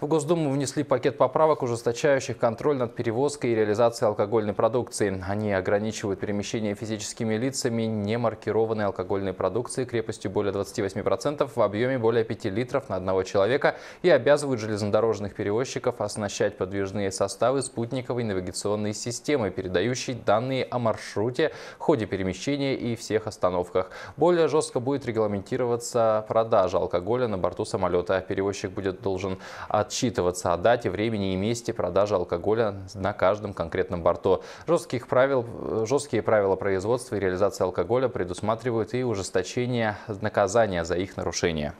В Госдуму внесли пакет поправок, ужесточающих контроль над перевозкой и реализацией алкогольной продукции. Они ограничивают перемещение физическими лицами немаркированной алкогольной продукции крепостью более 28% в объеме более 5 литров на одного человека и обязывают железнодорожных перевозчиков оснащать подвижные составы спутниковой навигационной системой, передающей данные о маршруте, ходе перемещения и всех остановках. Более жестко будет регламентироваться продажа алкоголя на борту самолета. Перевозчик будет должен от отчитываться о дате, времени и месте продажи алкоголя на каждом конкретном борту. Жестких правил, э, жесткие правила производства и реализации алкоголя предусматривают и ужесточение наказания за их нарушение.